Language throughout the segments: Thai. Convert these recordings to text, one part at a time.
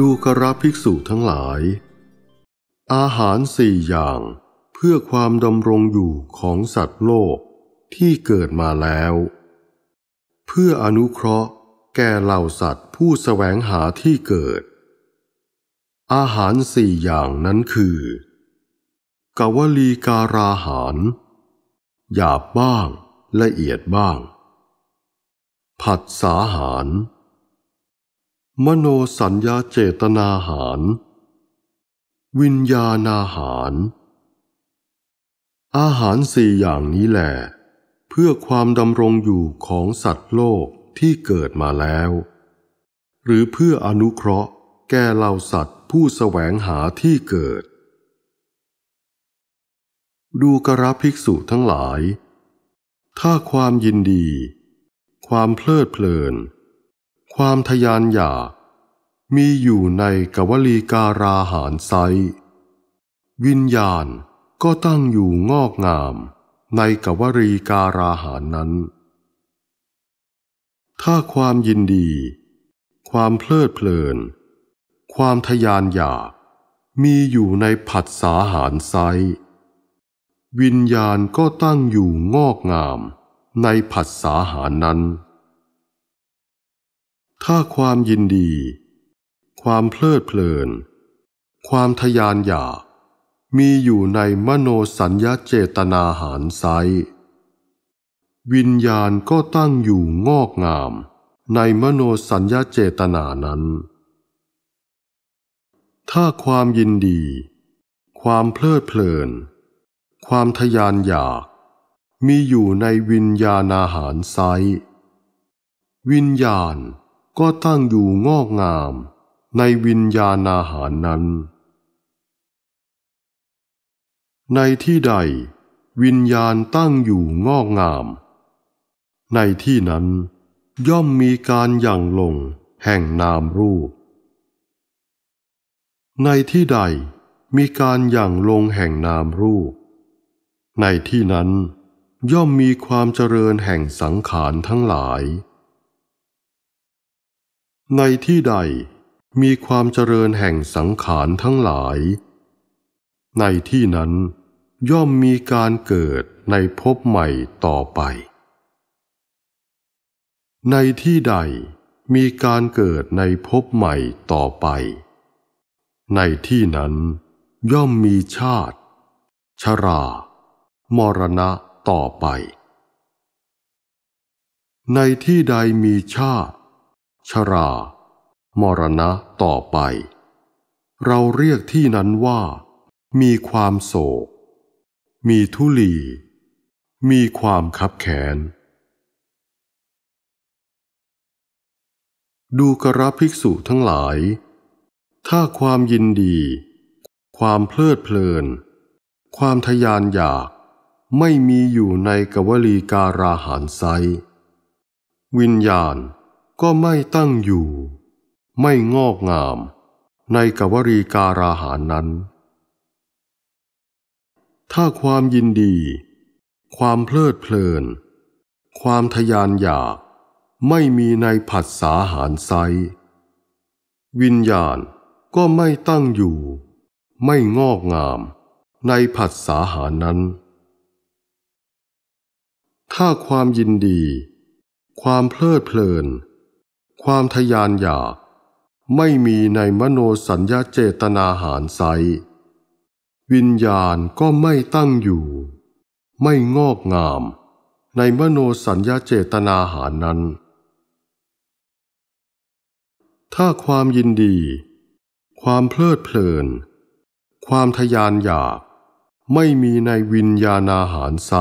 ดูกระภิกษุทั้งหลาย อาหารสี่อย่างเพื่อความดำรงอยู่ของสัตว์โลกที่เกิดมาแล้ว เพื่ออนุเคราะห์แก่เหล่าสัตว์ผู้สแสวงหาที่เกิด อาหารสี่อย่างนั้นคือ กวลีการาหาร หยาบบ้างละเอียดบ้าง ผัดสาหารมโนสัญญาเจตนาหาร วิญญาณาหาร อาหารสี่อย่างนี้แหละเพื่อความดำรงอยู่ของสัตว์โลกที่เกิดมาแล้ว หรือเพื่ออนุเคราะห์แก่เหล่าสัตว์ผู้แสวงหาที่เกิด ดูกระภิกษุทั้งหลาย ถ้าความยินดี ความเพลิดเพลิน ความทยานอยากมีอยู่ในกวลีการาหารไซวิญญาณก็ตั้งอยู่งอกงามในกวลีการาหารนั้น ถ้าความยินดี ความเพลิดเพลินความทยานอยากมีอยู่ในผัสสาหารไซวิญญาณก็ตั้งอยู่งอกงาม ในผัสสาหารนั้น ถ้าความยินดีความเพลิดเพลิน ความทยานอยาก มีอยู่ในมโนสัญญาเจตนาหารไซวิญญาณก็ตั้งอยู่งอกงาม ในมโนสัญญาเจตนานั้น ถ้าความยินดี ความเพลิดเพลิน ความทยานอยาก มีอยู่ในวิญญาณอาหารไซวิญญาณก็ตั้งอยู่งอกงามในวิญญาณอาหารนั้น ในที่ใด วิญญาณตั้งอยู่งอกงาม ในที่นั้น ย่อมมีการหยั่งลงแห่งนามรูป ในที่ใดมีการหยั่งลงแห่งนามรูป ในที่นั้นย่อมมีความเจริญแห่งสังขารทั้งหลาย ในที่ใดมีความเจริญแห่งสังขารทั้งหลาย ในที่นั้น ย่อมมีการเกิดในภพใหม่ต่อไป ในที่ใดมีการเกิดในภพใหม่ต่อไป ในที่นั้น ย่อมมีชาติ ชรา มรณะต่อไป ในที่ใดมีชาติ ชรามรณะต่อไป เราเรียกที่นั้นว่า มีความโศก มีทุลี มีความคับแขน ดูกระภิกษุทั้งหลาย ถ้าความยินดี ความเพลิดเพลิน ความทยานอยากไม่มีอยู่ในกวลีการาหารไซวิญญาณก็ไม่ตั้งอยู่ไม่งอกงาม ในกวรีการาหารนั้น ถ้าความยินดี ความเพลิดเพลิน ความทยานอยากไม่มีในผัสสาหารไซ วิญญาณก็ไม่ตั้งอยู่ ไม่งอกงาม ในผัสสาหารนั้น ถ้าความยินดี ความเพลิดเพลิน ความทยานอยากไม่มีในมโนสัญญาเจตนาหารไซวิญญาณก็ไม่ตั้งอยู่ ไม่งอกงามในมโนสัญญาเจตนาหารนั้น ถ้าความยินดี ความเพลิดเพลิน ความทยานอยาก ไม่มีในวิญญาณอาหารไซ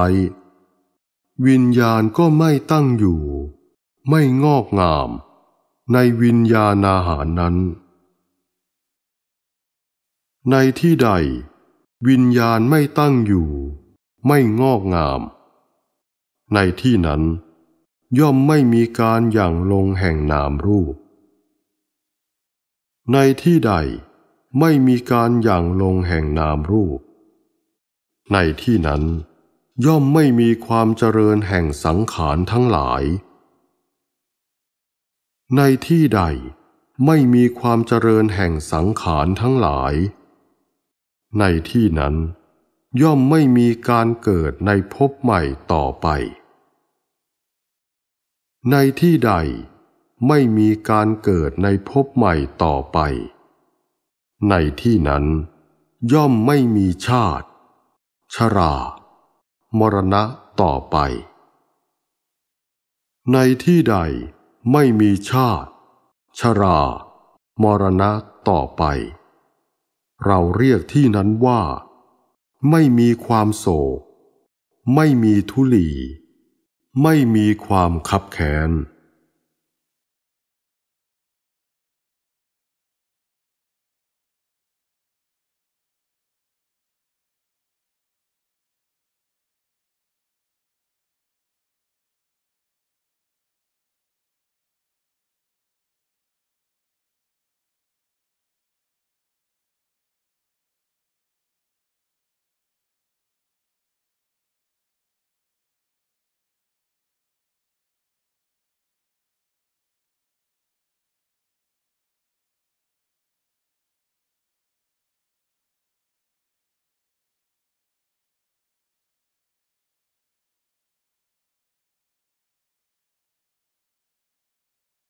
วิญญาณก็ไม่ตั้งอยู่ ไม่งอกงามในวิญญาณาหารนั้น ในที่ใดวิญญาณไม่ตั้งอยู่ ไม่งอกงาม ในที่นั้นย่อมไม่มีการอย่างลงแห่งนามรูป ในที่ใดไม่มีการอย่างลงแห่งนามรูป ในที่นั้น ย่อมไม่มีความเจริญแห่งสังขารทั้งหลายในที่ใดไม่มีความเจริญแห่งสังขารทั้งหลาย ในที่นั้นย่อมไม่มีการเกิดในภพใหม่ต่อไป ในที่ใดไม่มีการเกิดในภพใหม่ต่อไป ในที่นั้นย่อมไม่มีชาติ ชรา มรณะต่อไป ในที่ใดไม่มีชาติ ชรา มรณะต่อไป เราเรียกที่นั้นว่า ไม่มีความโศก ไม่มีทุลี ไม่มีความขับแค้น